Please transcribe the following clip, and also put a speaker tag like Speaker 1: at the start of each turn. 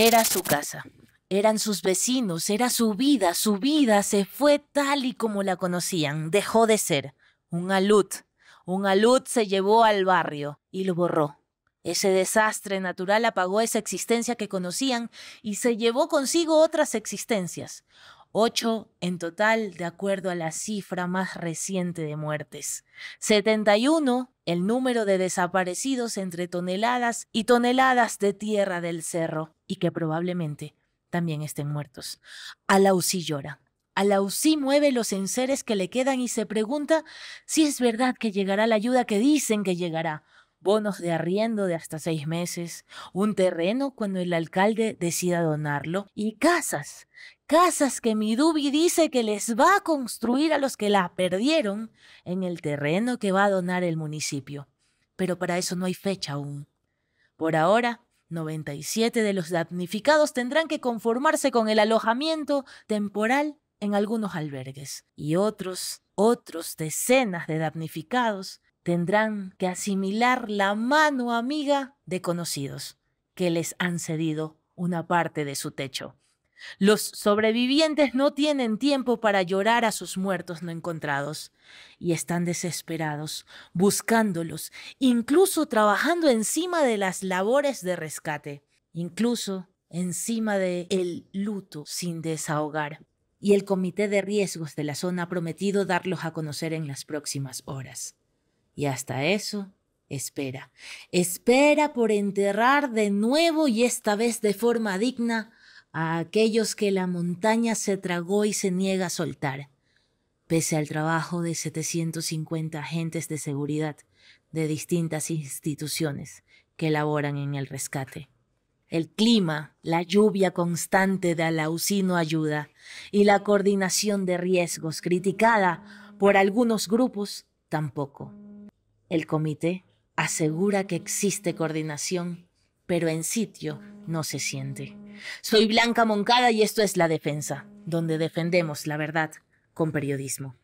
Speaker 1: Era su casa, eran sus vecinos, era su vida, su vida se fue tal y como la conocían, dejó de ser un alud. Un alud se llevó al barrio y lo borró. Ese desastre natural apagó esa existencia que conocían y se llevó consigo otras existencias. 8 en total, de acuerdo a la cifra más reciente de muertes. 71 el número de desaparecidos entre toneladas y toneladas de tierra del cerro y que probablemente también estén muertos. Alausí llora. Alausí mueve los enseres que le quedan y se pregunta si es verdad que llegará la ayuda que dicen que llegará bonos de arriendo de hasta seis meses, un terreno cuando el alcalde decida donarlo y casas, casas que Midubi dice que les va a construir a los que la perdieron en el terreno que va a donar el municipio. Pero para eso no hay fecha aún. Por ahora, 97 de los damnificados tendrán que conformarse con el alojamiento temporal en algunos albergues y otros, otros decenas de damnificados tendrán que asimilar la mano amiga de conocidos que les han cedido una parte de su techo. Los sobrevivientes no tienen tiempo para llorar a sus muertos no encontrados y están desesperados, buscándolos, incluso trabajando encima de las labores de rescate, incluso encima de el luto sin desahogar. Y el comité de riesgos de la zona ha prometido darlos a conocer en las próximas horas. Y hasta eso, espera. Espera por enterrar de nuevo y esta vez de forma digna a aquellos que la montaña se tragó y se niega a soltar, pese al trabajo de 750 agentes de seguridad de distintas instituciones que laboran en el rescate. El clima, la lluvia constante de Alaucino ayuda y la coordinación de riesgos criticada por algunos grupos tampoco. El comité asegura que existe coordinación, pero en sitio no se siente. Soy Blanca Moncada y esto es La Defensa, donde defendemos la verdad con periodismo.